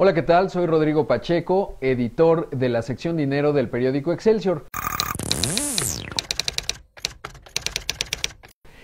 Hola, ¿qué tal? Soy Rodrigo Pacheco, editor de la sección Dinero del periódico Excelsior.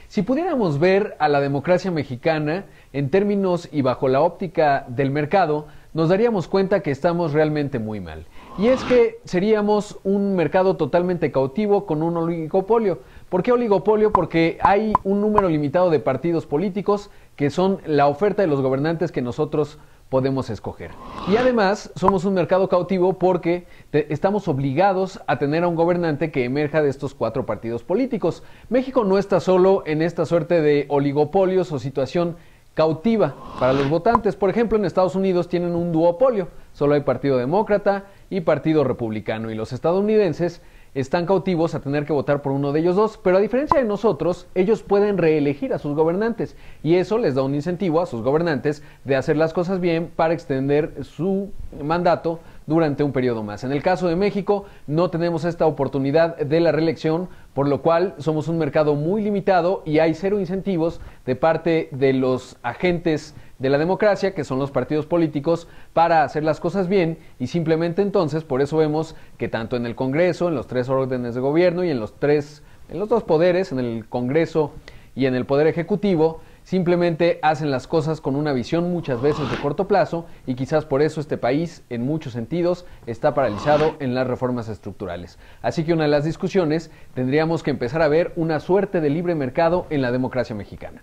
Si pudiéramos ver a la democracia mexicana en términos y bajo la óptica del mercado, nos daríamos cuenta que estamos realmente muy mal. Y es que seríamos un mercado totalmente cautivo con un oligopolio. ¿Por qué oligopolio? Porque hay un número limitado de partidos políticos que son la oferta de los gobernantes que nosotros podemos escoger. Y además somos un mercado cautivo porque estamos obligados a tener a un gobernante que emerja de estos cuatro partidos políticos. México no está solo en esta suerte de oligopolios o situación cautiva para los votantes. Por ejemplo, en Estados Unidos tienen un duopolio. Solo hay Partido Demócrata y Partido Republicano. Y los estadounidenses están cautivos a tener que votar por uno de ellos dos, pero a diferencia de nosotros, ellos pueden reelegir a sus gobernantes y eso les da un incentivo a sus gobernantes de hacer las cosas bien para extender su mandato durante un periodo más. En el caso de México, no tenemos esta oportunidad de la reelección, por lo cual somos un mercado muy limitado y hay cero incentivos de parte de los agentes de la democracia, que son los partidos políticos, para hacer las cosas bien y simplemente entonces por eso vemos que tanto en el Congreso, en los tres órdenes de gobierno y en los tres, en los dos poderes, en el Congreso y en el Poder Ejecutivo, simplemente hacen las cosas con una visión muchas veces de corto plazo y quizás por eso este país en muchos sentidos está paralizado en las reformas estructurales. Así que una de las discusiones tendríamos que empezar a ver una suerte de libre mercado en la democracia mexicana.